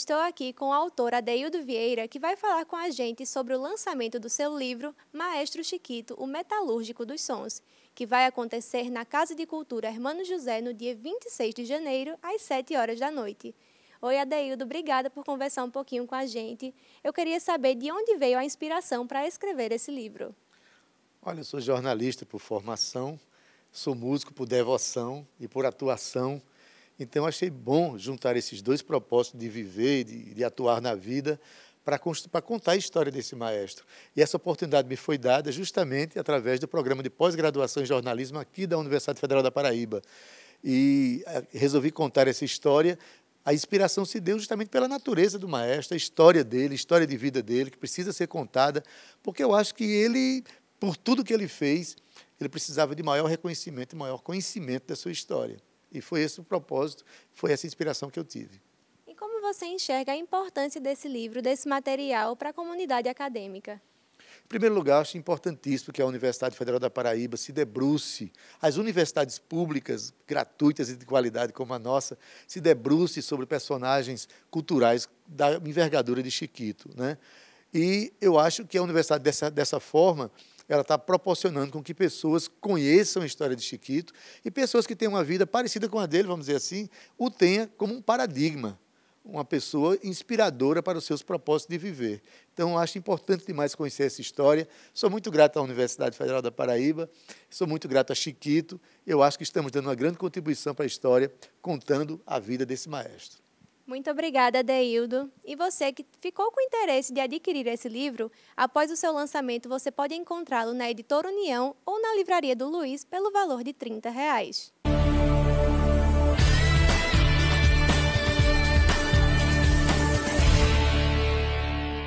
estou aqui com o autor Adeildo Vieira, que vai falar com a gente sobre o lançamento do seu livro Maestro Chiquito, o Metalúrgico dos Sons, que vai acontecer na Casa de Cultura Hermano José no dia 26 de janeiro, às 7 horas da noite. Oi, Adeildo, obrigada por conversar um pouquinho com a gente. Eu queria saber de onde veio a inspiração para escrever esse livro. Olha, eu sou jornalista por formação, sou músico por devoção e por atuação. Então, achei bom juntar esses dois propósitos de viver e de, de atuar na vida para contar a história desse maestro. E essa oportunidade me foi dada justamente através do programa de pós-graduação em jornalismo aqui da Universidade Federal da Paraíba. E eh, resolvi contar essa história. A inspiração se deu justamente pela natureza do maestro, a história dele, a história de vida dele, que precisa ser contada, porque eu acho que ele, por tudo que ele fez, ele precisava de maior reconhecimento e maior conhecimento da sua história. E foi esse o propósito, foi essa inspiração que eu tive. E como você enxerga a importância desse livro, desse material para a comunidade acadêmica? Em primeiro lugar, acho importantíssimo que a Universidade Federal da Paraíba se debruce, as universidades públicas, gratuitas e de qualidade como a nossa, se debruce sobre personagens culturais da envergadura de Chiquito. Né? E eu acho que a universidade, dessa, dessa forma, ela está proporcionando com que pessoas conheçam a história de Chiquito e pessoas que têm uma vida parecida com a dele, vamos dizer assim, o tenha como um paradigma, uma pessoa inspiradora para os seus propósitos de viver. Então, acho importante demais conhecer essa história. Sou muito grato à Universidade Federal da Paraíba, sou muito grato a Chiquito. Eu acho que estamos dando uma grande contribuição para a história, contando a vida desse maestro. Muito obrigada, Deildo. E você que ficou com interesse de adquirir esse livro, após o seu lançamento, você pode encontrá-lo na Editora União ou na Livraria do Luiz pelo valor de R$ 30. Reais.